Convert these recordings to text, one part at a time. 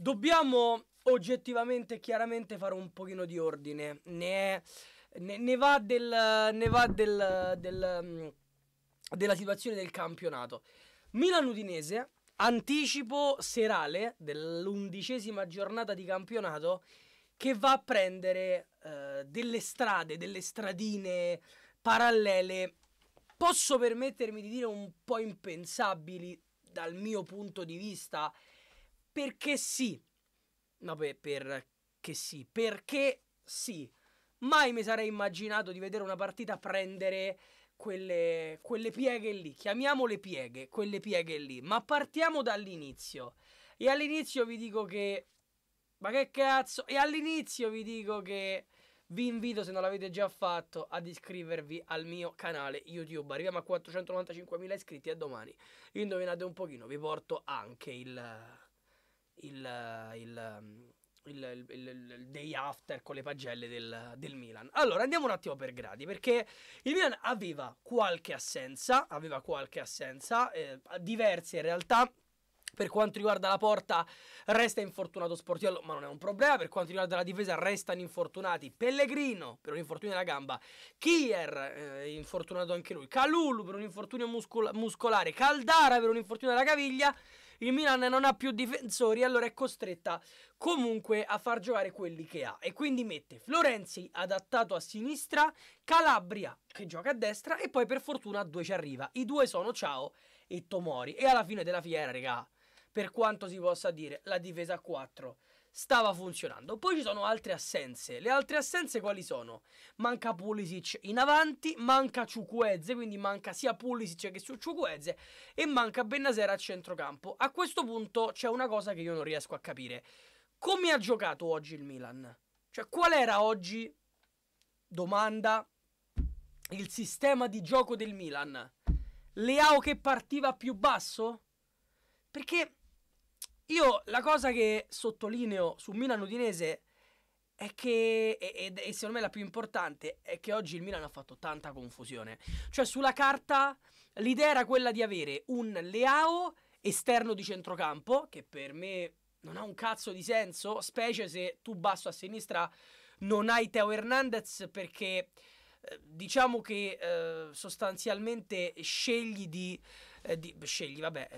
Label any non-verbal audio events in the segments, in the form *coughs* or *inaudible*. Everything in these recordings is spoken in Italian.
Dobbiamo oggettivamente, e chiaramente fare un pochino di ordine. Ne, ne, ne va, del, ne va del, del, mm, della situazione del campionato. Milan-Udinese, anticipo serale dell'undicesima giornata di campionato che va a prendere eh, delle strade, delle stradine parallele, posso permettermi di dire un po' impensabili dal mio punto di vista, perché sì. Vabbè, perché sì. Perché sì. Mai mi sarei immaginato di vedere una partita prendere quelle, quelle pieghe lì. Chiamiamole pieghe, quelle pieghe lì. Ma partiamo dall'inizio. E all'inizio vi dico che... Ma che cazzo? E all'inizio vi dico che... Vi invito, se non l'avete già fatto, ad iscrivervi al mio canale YouTube. Arriviamo a 495.000 iscritti e domani, indovinate un pochino, vi porto anche il il, il il, il, il, day after con le pagelle del, del, Milan. Allora andiamo un attimo per gradi perché il Milan aveva qualche assenza, aveva qualche assenza, eh, diverse in realtà. Per quanto riguarda la porta, resta infortunato Sportiello, ma non è un problema. Per quanto riguarda la difesa, restano infortunati Pellegrino per un infortunio alla gamba, Kier, eh, infortunato anche lui, Calulu per un infortunio muscol- muscolare, Caldara per un infortunio alla caviglia il Milan non ha più difensori, allora è costretta comunque a far giocare quelli che ha. E quindi mette Florenzi adattato a sinistra, Calabria che gioca a destra e poi per fortuna a due ci arriva. I due sono Ciao e Tomori. E alla fine della fiera, regà, per quanto si possa dire, la difesa a 4 stava funzionando. Poi ci sono altre assenze. Le altre assenze quali sono? Manca Pulisic in avanti, manca Ciucueze, quindi manca sia Pulisic che su Ciucueze e manca Bennasera a centrocampo. A questo punto c'è una cosa che io non riesco a capire. Come ha giocato oggi il Milan? Cioè, qual era oggi domanda il sistema di gioco del Milan? Leao che partiva più basso? Perché io la cosa che sottolineo su Milan Udinese è che, e, e secondo me la più importante, è che oggi il Milan ha fatto tanta confusione. Cioè sulla carta l'idea era quella di avere un Leao esterno di centrocampo, che per me non ha un cazzo di senso, specie se tu basso a sinistra non hai Teo Hernandez perché eh, diciamo che eh, sostanzialmente scegli di eh, di, scegli, vabbè,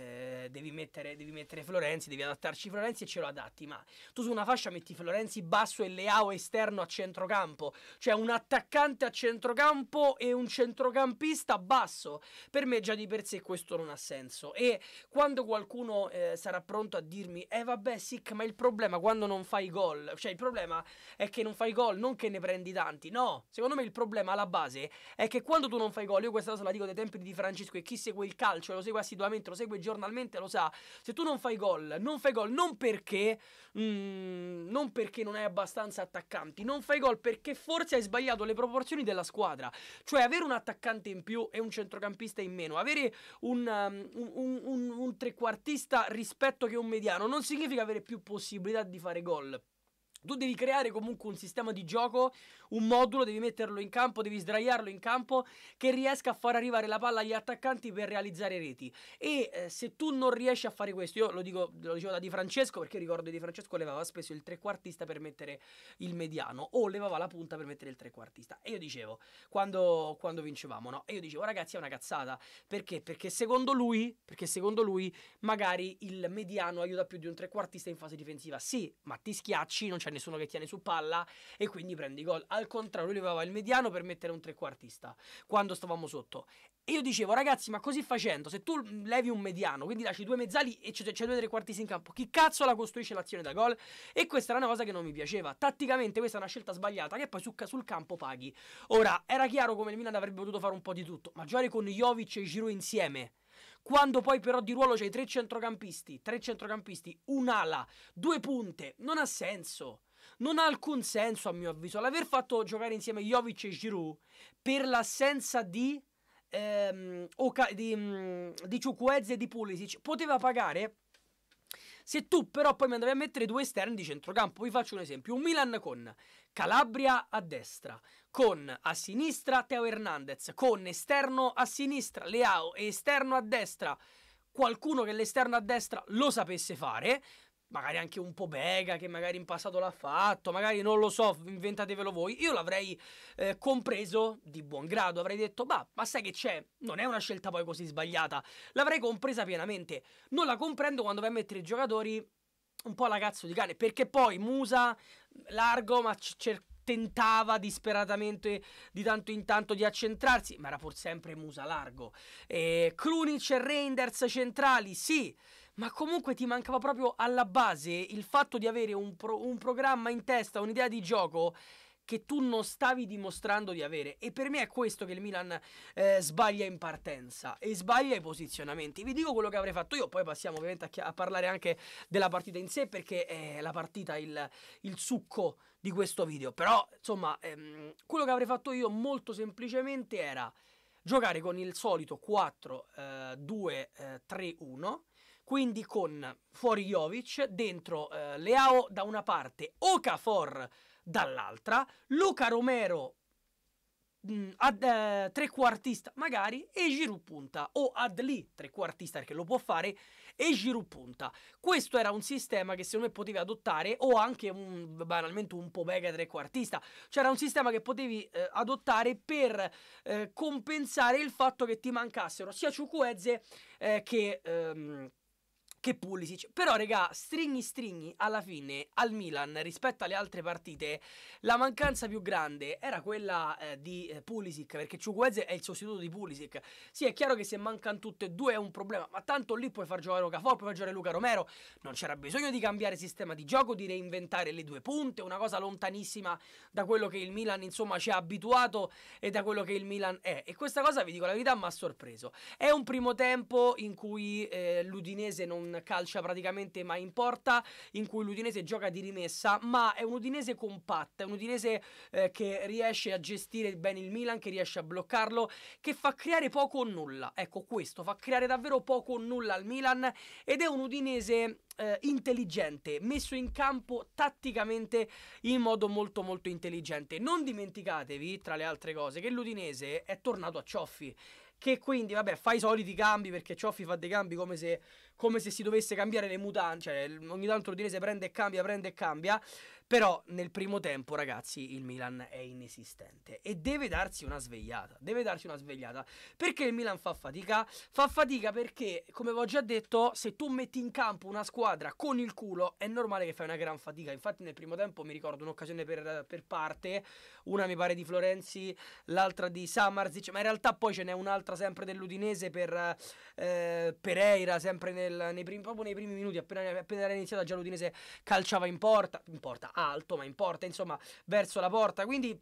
eh, devi, mettere, devi, mettere, Florenzi, devi adattarci Florenzi e ce lo adatti, ma tu su una fascia metti Florenzi basso e Leao esterno a centrocampo, cioè un attaccante a centrocampo e un centrocampista basso, per me già di per sé questo non ha senso e quando qualcuno eh, sarà pronto a dirmi, eh vabbè Sic, ma il problema quando non fai gol, cioè il problema è che non fai gol, non che ne prendi tanti, no, secondo me il problema alla base è che quando tu non fai gol, io questa cosa la dico dai tempi di Francesco e chi segue il calcio, cioè lo segue assiduamente, lo segue giornalmente, lo sa. Se tu non fai gol, non fai gol non perché mm, non perché non hai abbastanza attaccanti, non fai gol perché forse hai sbagliato le proporzioni della squadra. Cioè avere un attaccante in più e un centrocampista in meno, avere un, um, un, un, un trequartista rispetto che un mediano non significa avere più possibilità di fare gol tu devi creare comunque un sistema di gioco, un modulo, devi metterlo in campo, devi sdraiarlo in campo che riesca a far arrivare la palla agli attaccanti per realizzare reti. E eh, se tu non riesci a fare questo, io lo, dico, lo dicevo da Di Francesco perché ricordo Di Francesco levava spesso il trequartista per mettere il mediano o levava la punta per mettere il trequartista. E io dicevo, quando, quando vincevamo, no? E io dicevo, ragazzi, è una cazzata. Perché? Perché secondo lui, perché secondo lui magari il mediano aiuta più di un trequartista in fase difensiva. Sì, ma ti schiacci, non c'è c'è nessuno che tiene su palla e quindi prendi gol. Al contrario, lui levava il mediano per mettere un trequartista quando stavamo sotto. E io dicevo, ragazzi, ma così facendo, se tu levi un mediano, quindi lasci due mezzali e c'è, c'è due trequartisti in campo, chi cazzo la costruisce l'azione da gol? E questa era una cosa che non mi piaceva. Tatticamente questa è una scelta sbagliata che poi su, sul campo paghi. Ora, era chiaro come il Milan avrebbe potuto fare un po' di tutto, ma giocare con Jovic e Giroud insieme quando poi però di ruolo c'hai tre centrocampisti, tre centrocampisti, un'ala, due punte, non ha senso. Non ha alcun senso a mio avviso. L'aver fatto giocare insieme Jovic e Giroud per l'assenza di, ehm, Oca- di, mm, di Ciucuezze e di Pulisic poteva pagare se tu però poi mi andavi a mettere due esterni di centrocampo, vi faccio un esempio, un Milan con Calabria a destra, con a sinistra Teo Hernandez, con esterno a sinistra Leao e esterno a destra qualcuno che l'esterno a destra lo sapesse fare, magari anche un po' Bega che magari in passato l'ha fatto, magari non lo so, inventatevelo voi. Io l'avrei eh, compreso di buon grado, avrei detto, bah, ma sai che c'è? Non è una scelta poi così sbagliata, l'avrei compresa pienamente. Non la comprendo quando vai a mettere i giocatori un po' alla cazzo di cane, perché poi Musa, largo, ma cerca tentava disperatamente di tanto in tanto di accentrarsi, ma era pur sempre Musa largo. Eh, Krunic e Reinders centrali, sì, ma comunque ti mancava proprio alla base il fatto di avere un, pro- un programma in testa, un'idea di gioco che tu non stavi dimostrando di avere. E per me è questo che il Milan eh, sbaglia in partenza e sbaglia i posizionamenti. Vi dico quello che avrei fatto io, poi passiamo ovviamente a, chi- a parlare anche della partita in sé perché è la partita il, il succo di questo video. Però, insomma, ehm, quello che avrei fatto io molto semplicemente era giocare con il solito 4-2-3-1. Eh, eh quindi con fuori Jovic, dentro eh, Leao da una parte, Okafor dall'altra, Luca Romero mh, mm, ad, eh, trequartista magari e Giroud punta o Adli trequartista perché lo può fare e Giroud punta questo era un sistema che secondo me potevi adottare o anche un, banalmente un po' Pobega trequartista cioè era un sistema che potevi eh, adottare per eh, compensare il fatto che ti mancassero sia Ciucuezze eh, che ehm, che Pulisic. Però, regà, stringhi stringhi, alla fine al Milan rispetto alle altre partite, la mancanza più grande era quella eh, di eh, Pulisic, perché Ciuquezze è il sostituto di Pulisic. Sì, è chiaro che se mancano tutte e due è un problema, ma tanto lì puoi far giocare Luca Rocafort, puoi far giocare Luca Romero. Non c'era bisogno di cambiare sistema di gioco, di reinventare le due punte, una cosa lontanissima da quello che il Milan, insomma, ci ha abituato e da quello che il Milan è. E questa cosa, vi dico la verità, mi ha sorpreso. È un primo tempo in cui eh, l'Udinese non calcia praticamente mai in porta, in cui l'Udinese gioca di rimessa, ma è un Udinese compatta, è un Udinese eh, che riesce a gestire bene il Milan, che riesce a bloccarlo, che fa creare poco o nulla. Ecco questo, fa creare davvero poco o nulla al Milan ed è un Udinese eh, intelligente, messo in campo tatticamente in modo molto molto intelligente. Non dimenticatevi, tra le altre cose, che l'Udinese è tornato a Cioffi che quindi, vabbè, fa i soliti cambi perché Cioffi fa dei cambi come se, come se si dovesse cambiare le mutande, cioè ogni tanto l'Udinese prende e cambia, prende e cambia. Però nel primo tempo, ragazzi, il Milan è inesistente e deve darsi una svegliata. Deve darsi una svegliata. Perché il Milan fa fatica? Fa fatica perché, come vi ho già detto, se tu metti in campo una squadra con il culo, è normale che fai una gran fatica. Infatti nel primo tempo mi ricordo un'occasione per, per parte, una mi pare di Florenzi, l'altra di Samarzic, ma in realtà poi ce n'è un'altra sempre dell'Udinese per eh, Pereira, sempre nel, nei primi, proprio nei primi minuti, appena, appena era iniziata già l'Udinese calciava in porta. In porta alto, ma in porta, insomma, verso la porta. Quindi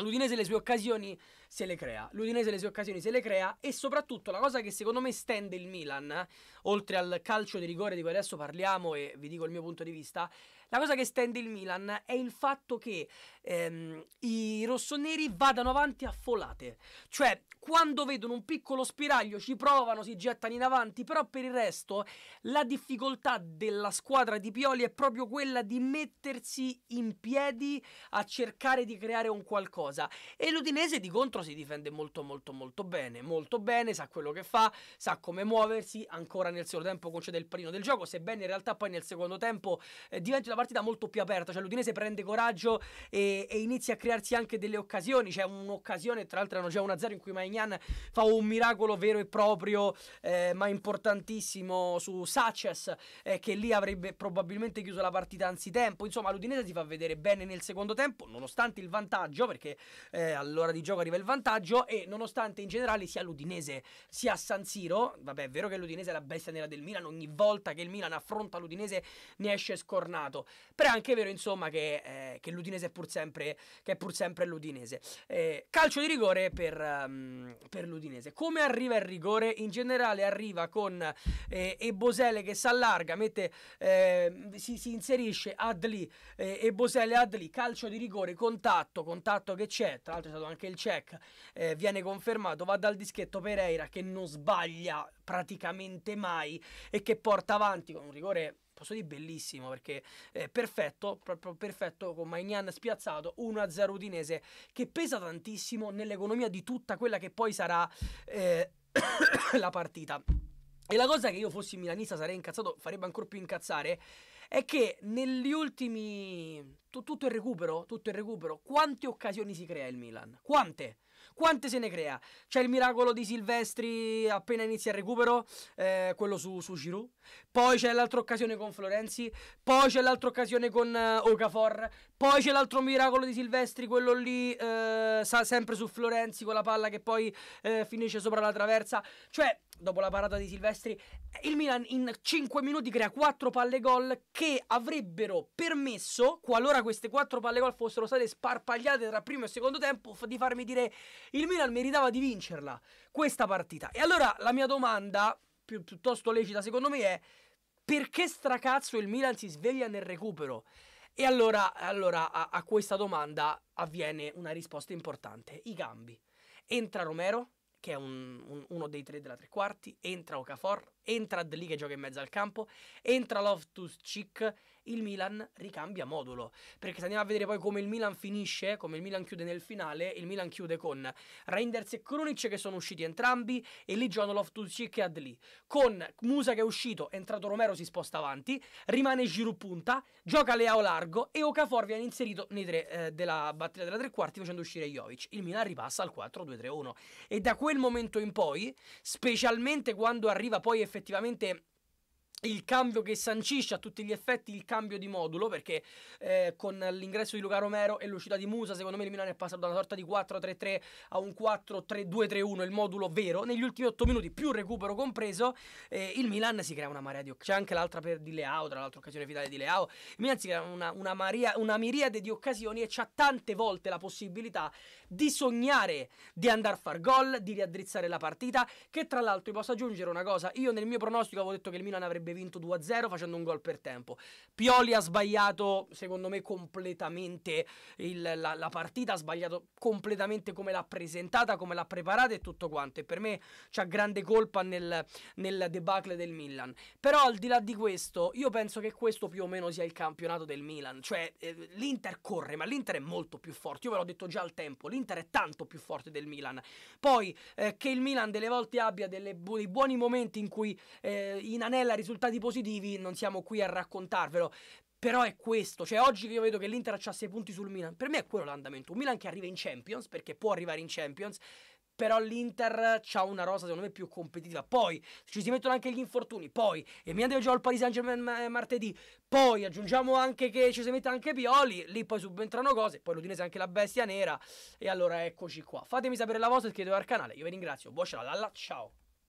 l'Udinese le sue occasioni se le crea. L'Udinese le sue occasioni se le crea e soprattutto la cosa che secondo me stende il Milan, oltre al calcio di rigore di cui adesso parliamo e vi dico il mio punto di vista, la cosa che stende il Milan è il fatto che ehm, i rossoneri vadano avanti a folate. Cioè, quando vedono un piccolo spiraglio ci provano, si gettano in avanti, però per il resto la difficoltà della squadra di Pioli è proprio quella di mettersi in piedi a cercare di creare un qualcosa. E l'Udinese di contro si difende molto molto molto bene, molto bene, sa quello che fa, sa come muoversi, ancora nel secondo tempo concede il panino del gioco, sebbene in realtà poi nel secondo tempo eh, diventi una partita molto più aperta, cioè l'Udinese prende coraggio e, e, inizia a crearsi anche delle occasioni, c'è un'occasione, tra l'altro non c'è 1-0 in cui Maignan fa un miracolo vero e proprio, eh, ma importantissimo su Saces, eh, che lì avrebbe probabilmente chiuso la partita anzitempo, insomma l'Udinese si fa vedere bene nel secondo tempo, nonostante il vantaggio, perché eh, all'ora di gioco arriva il vantaggio, vantaggio e nonostante in generale sia l'Udinese sia San Siro, vabbè è vero che l'Udinese è la bestia nera del Milan, ogni volta che il Milan affronta l'Udinese ne esce scornato, però è anche vero insomma che, eh, che l'Udinese è pur sempre, è pur sempre l'Udinese. Eh, calcio di rigore per, um, per, l'Udinese. Come arriva il rigore? In generale arriva con eh, Ebosele che si allarga, mette, ehm, si, si, inserisce Adli, eh, Ebosele Adli, calcio di rigore, contatto, contatto che c'è, tra l'altro è stato anche il check Mac eh, viene confermato, va dal dischetto Pereira che non sbaglia praticamente mai e che porta avanti con un rigore posso dire bellissimo perché è eh, perfetto, proprio perfetto con Magnan spiazzato, 1-0 Udinese che pesa tantissimo nell'economia di tutta quella che poi sarà eh, *coughs* la partita. E la cosa che io fossi milanista sarei incazzato, farebbe ancora più incazzare, è che negli ultimi tu, tutto il recupero, tutto il recupero, quante occasioni si crea il Milan? Quante? Quante se ne crea? C'è il miracolo di Silvestri appena inizia il recupero, eh, quello su, su Giroud. Poi c'è l'altra occasione con Florenzi. Poi c'è l'altra occasione con uh, eh, Ocafor. Poi c'è l'altro miracolo di Silvestri, quello lì eh, sa, sempre su Florenzi con la palla che poi eh, finisce sopra la traversa. Cioè, dopo la parata di Silvestri, eh, il Milan in 5 minuti crea 4 palle gol che avrebbero permesso, qualora queste quattro palle gol fossero state sparpagliate tra primo e secondo tempo di farmi dire il Milan meritava di vincerla questa partita. E allora la mia domanda, pi- piuttosto lecita secondo me, è perché stracazzo il Milan si sveglia nel recupero? E allora, allora a, a questa domanda avviene una risposta importante, i cambi. Entra Romero, che è un, un, uno dei tre della tre quarti, entra Okafor, entra Adli che gioca in mezzo al campo, entra Loftus Chick il Milan ricambia modulo. Perché se andiamo a vedere poi come il Milan finisce, come il Milan chiude nel finale, il Milan chiude con Reinders e Krunic che sono usciti entrambi e lì John Loftus-Cheek e Adli. Con Musa che è uscito, è entrato Romero, si sposta avanti, rimane Giroud punta, gioca Leao largo e Okafor viene inserito nei tre eh, della battaglia della tre quarti facendo uscire Jovic. Il Milan ripassa al 4-2-3-1 e da quel momento in poi, specialmente quando arriva poi effettivamente il cambio che sancisce a tutti gli effetti il cambio di modulo perché eh, con l'ingresso di Luca Romero e l'uscita di Musa secondo me il Milan è passato da una sorta di 4-3-3 a un 4-3-2-3-1 il modulo vero negli ultimi 8 minuti più recupero compreso eh, il Milan si crea una marea di occasioni c'è anche l'altra per Di Leao tra l'altro occasione finale di Leao il Milan si crea una, una, maria, una miriade di occasioni e c'ha tante volte la possibilità di sognare di andare a far gol di riaddrizzare la partita che tra l'altro vi posso aggiungere una cosa io nel mio pronostico avevo detto che il Milan avrebbe vinto 2-0 facendo un gol per tempo. Pioli ha sbagliato, secondo me, completamente il, la, la, partita, ha sbagliato completamente come l'ha presentata, come l'ha preparata e tutto quanto. E per me c'ha grande colpa nel, nel debacle del Milan. Però al di là di questo, io penso che questo più o meno sia il campionato del Milan. Cioè, eh, l'Inter corre, ma l'Inter è molto più forte. Io ve l'ho detto già al tempo, l'Inter è tanto più forte del Milan. Poi eh, che il Milan delle volte abbia delle, dei buoni momenti in cui eh, anella risultati risultati positivi, non siamo qui a raccontarvelo. Però è questo, cioè oggi che io vedo che l'Inter ha 6 punti sul Milan, per me è quello l'andamento. Un Milan che arriva in Champions, perché può arrivare in Champions, però l'Inter ha una rosa secondo me più competitiva. Poi ci si mettono anche gli infortuni, poi il Milan deve giocare al Paris Saint Germain eh, martedì, poi aggiungiamo anche che ci si mette anche Pioli, lì poi subentrano cose, poi l'Udinese anche la bestia nera e allora eccoci qua. Fatemi sapere la vostra, iscrivetevi al canale, io vi ringrazio, buon ciao, ciao!